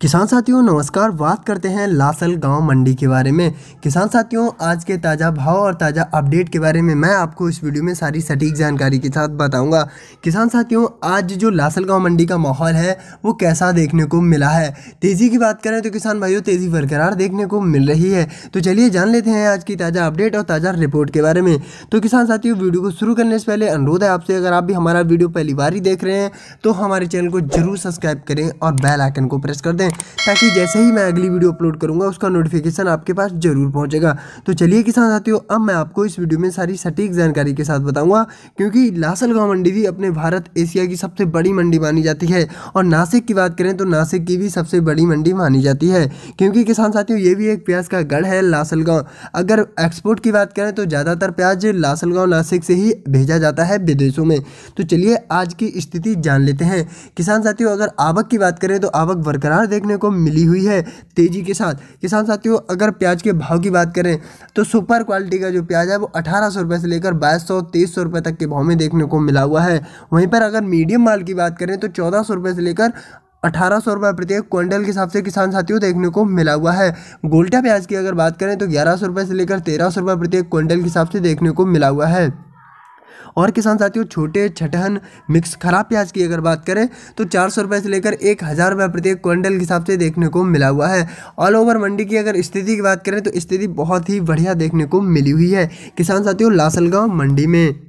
किसान साथियों नमस्कार बात करते हैं लासल गांव मंडी के बारे में किसान साथियों आज के ताज़ा भाव और ताज़ा अपडेट के बारे में मैं आपको इस वीडियो में सारी सटीक जानकारी के साथ बताऊंगा किसान साथियों आज जो लासल गांव मंडी का माहौल है वो कैसा देखने को मिला है तेज़ी की बात करें तो किसान भाइयों तेज़ी बरकरार देखने को मिल रही है तो चलिए जान लेते हैं आज की ताज़ा अपडेट और ताज़ा रिपोर्ट के बारे में तो किसान साथियों वीडियो को शुरू करने से पहले अनुरोध है आपसे अगर आप भी हमारा वीडियो पहली बार ही देख रहे हैं तो हमारे चैनल को जरूर सब्सक्राइब करें और बेल आइकन को प्रेस कर दें ताकि जैसे ही मैं अगली वीडियो अपलोड करूँगा उसका नोटिफिकेशन आपके पास जरूर पहुँचेगा तो चलिए किसान साथियों अब मैं आपको इस वीडियो में सारी सटीक जानकारी के साथ बताऊँगा क्योंकि लासलगांव मंडी भी अपने भारत एशिया की सबसे बड़ी मंडी मानी जाती है और नासिक की बात करें तो नासिक की भी सबसे बड़ी मंडी मानी जाती है क्योंकि किसान साथियों ये भी एक प्याज का गढ़ है लासलगांव अगर एक्सपोर्ट की बात करें तो ज़्यादातर प्याज लासलगांव नासिक से ही भेजा जाता है विदेशों में तो चलिए आज की स्थिति जान लेते हैं किसान साथियों अगर आवक की बात करें तो आवक बरकरार देखने को मिली हुई है तेज़ी के साथ किसान साथियों अगर प्याज के भाव की बात करें तो सुपर क्वालिटी का जो प्याज है वो अठारह सौ रुपये से लेकर बाईस सौ तेईस सौ रुपये तक के भाव में देखने को मिला हुआ है वहीं पर अगर मीडियम माल की बात करें तो चौदह सौ रुपये से लेकर अठारह सौ रुपये प्रत्येक क्विंटल के हिसाब से किसान साथियों देखने को मिला हुआ है गोल्टा प्याज की अगर बात करें तो ग्यारह सौ रुपये से लेकर तेरह सौ रुपये प्रत्येक क्विंटल के हिसाब से देखने को मिला हुआ है और किसान साथियों छोटे छठहन मिक्स खराब प्याज की अगर बात करें तो चार सौ से लेकर एक हज़ार रुपये प्रत्येक क्विंटल के हिसाब से देखने को मिला हुआ है ऑल ओवर मंडी की अगर स्थिति की बात करें तो स्थिति बहुत ही बढ़िया देखने को मिली हुई है किसान साथियों लासलगांव मंडी में